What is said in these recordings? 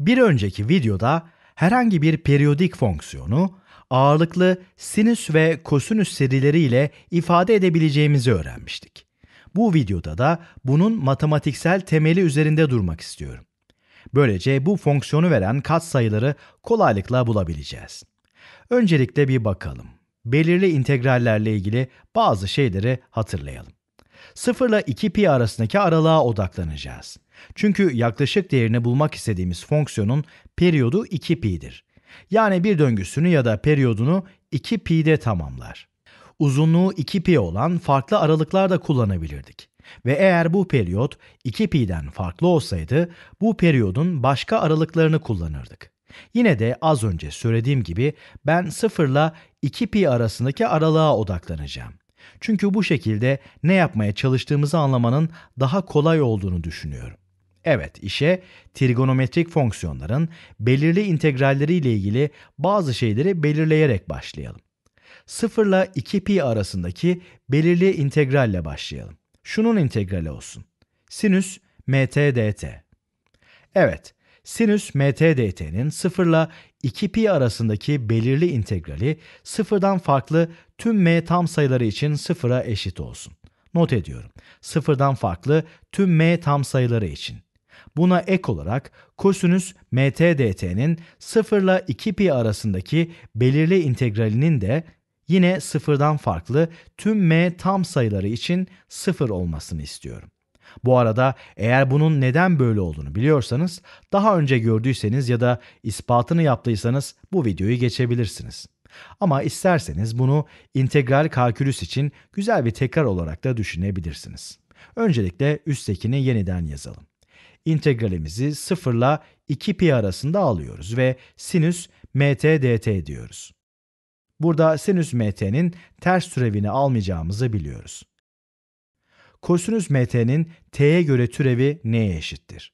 Bir önceki videoda herhangi bir periyodik fonksiyonu ağırlıklı sinüs ve kosinüs serileriyle ifade edebileceğimizi öğrenmiştik. Bu videoda da bunun matematiksel temeli üzerinde durmak istiyorum. Böylece bu fonksiyonu veren katsayıları kolaylıkla bulabileceğiz. Öncelikle bir bakalım. Belirli integrallerle ilgili bazı şeyleri hatırlayalım. 0 ile 2 pi arasındaki aralığa odaklanacağız. Çünkü yaklaşık değerini bulmak istediğimiz fonksiyonun periyodu 2 pi'dir. Yani bir döngüsünü ya da periyodunu 2 pi'de tamamlar. Uzunluğu 2 pi olan farklı aralıklar da kullanabilirdik. Ve eğer bu periyot 2 pi'den farklı olsaydı bu periyodun başka aralıklarını kullanırdık. Yine de az önce söylediğim gibi ben 0 ile 2 pi arasındaki aralığa odaklanacağım. Çünkü bu şekilde ne yapmaya çalıştığımızı anlamanın daha kolay olduğunu düşünüyorum. Evet, işe trigonometrik fonksiyonların belirli integralleri ile ilgili bazı şeyleri belirleyerek başlayalım. 0 ile 2 pi arasındaki belirli integralle başlayalım. Şunun integrali olsun. Sinüs mt dt. Evet, Sinüs mt dt'nin 0 ile 2 pi arasındaki belirli integrali sıfırdan farklı tüm m tam sayıları için sıfıra eşit olsun. Not ediyorum. Sıfırdan farklı tüm m tam sayıları için. Buna ek olarak kosinüs mt dt'nin 0 ile 2 pi arasındaki belirli integralinin de yine sıfırdan farklı tüm m tam sayıları için sıfır olmasını istiyorum. Bu arada eğer bunun neden böyle olduğunu biliyorsanız, daha önce gördüyseniz ya da ispatını yaptıysanız bu videoyu geçebilirsiniz. Ama isterseniz bunu integral kalkülüs için güzel bir tekrar olarak da düşünebilirsiniz. Öncelikle üsttekini yeniden yazalım. İntegralimizi sıfırla 2 pi arasında alıyoruz ve sinüs mt dt diyoruz. Burada sinüs mt'nin ters türevini almayacağımızı biliyoruz kosinüs mt'nin t'ye göre türevi neye eşittir?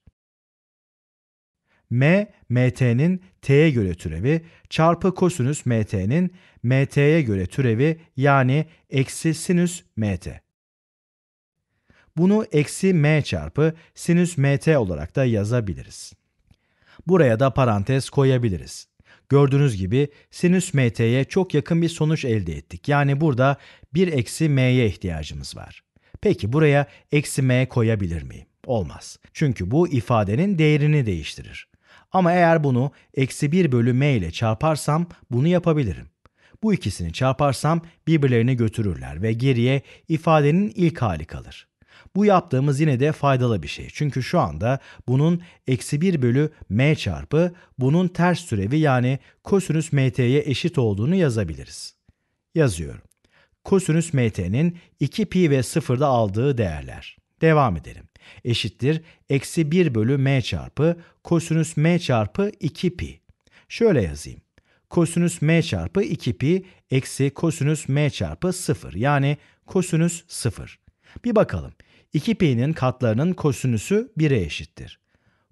m, mt'nin t'ye göre türevi çarpı kosinüs mt'nin mt'ye göre türevi yani eksi sinüs mt. Bunu eksi m çarpı sinüs mt olarak da yazabiliriz. Buraya da parantez koyabiliriz. Gördüğünüz gibi sinüs mt'ye çok yakın bir sonuç elde ettik. Yani burada 1 eksi m'ye ihtiyacımız var. Peki buraya eksi m koyabilir miyim? Olmaz. Çünkü bu ifadenin değerini değiştirir. Ama eğer bunu eksi 1 bölü m ile çarparsam bunu yapabilirim. Bu ikisini çarparsam birbirlerini götürürler ve geriye ifadenin ilk hali kalır. Bu yaptığımız yine de faydalı bir şey. Çünkü şu anda bunun eksi 1 bölü m çarpı bunun ters türevi yani kosinüs mt'ye eşit olduğunu yazabiliriz. Yazıyorum kosinüs mt'nin 2 pi ve 0'da aldığı değerler. Devam edelim. Eşittir eksi 1 bölü m çarpı kosinüs m çarpı 2 pi. Şöyle yazayım. Kosinüs m çarpı 2 pi eksi kosinüs m çarpı 0 yani kosinüs 0. Bir bakalım. 2 pi'nin katlarının kosinüsü 1'e eşittir.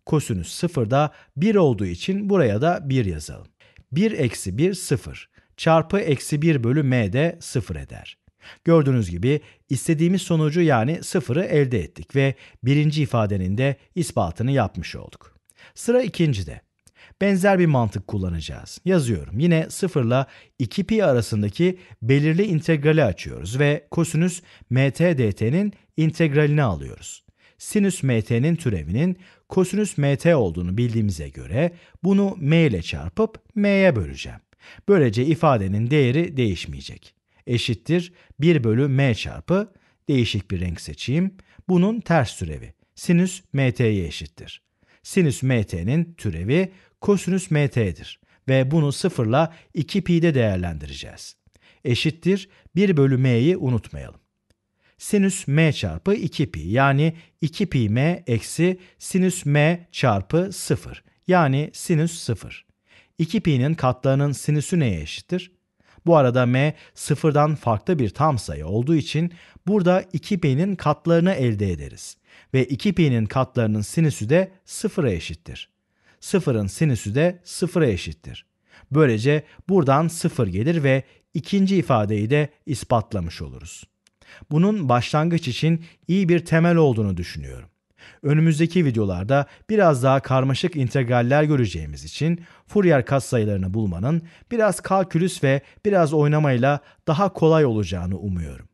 Kosinüs 0 da 1 olduğu için buraya da 1 yazalım. 1 eksi 1 0 çarpı eksi 1 bölü m de 0 eder. Gördüğünüz gibi istediğimiz sonucu yani 0'ı elde ettik ve birinci ifadenin de ispatını yapmış olduk. Sıra ikincide. Benzer bir mantık kullanacağız. Yazıyorum. Yine 0 ile 2 pi arasındaki belirli integrali açıyoruz ve kosinüs mt dt'nin integralini alıyoruz. Sinüs mt'nin türevinin kosinüs mt olduğunu bildiğimize göre bunu m ile çarpıp m'ye böleceğim. Böylece ifadenin değeri değişmeyecek. Eşittir 1 bölü m çarpı değişik bir renk seçeyim. Bunun ters türevi. Sinüs mt'ye eşittir. Sinüs mt'nin türevi kosinüs mt'dir ve bunu sıfırla 2 pi'de değerlendireceğiz. Eşittir 1 bölü m'yi unutmayalım. Sinüs m çarpı 2 pi yani 2 pi m eksi sinüs m çarpı 0 yani sinüs 0. 2pi'nin katlarının sinüsü neye eşittir? Bu arada m sıfırdan farklı bir tam sayı olduğu için burada 2pi'nin katlarını elde ederiz. Ve 2pi'nin katlarının sinüsü de sıfıra eşittir. Sıfırın sinüsü de sıfıra eşittir. Böylece buradan sıfır gelir ve ikinci ifadeyi de ispatlamış oluruz. Bunun başlangıç için iyi bir temel olduğunu düşünüyorum. Önümüzdeki videolarda biraz daha karmaşık integraller göreceğimiz için Fourier katsayılarını bulmanın biraz kalkülüs ve biraz oynamayla daha kolay olacağını umuyorum.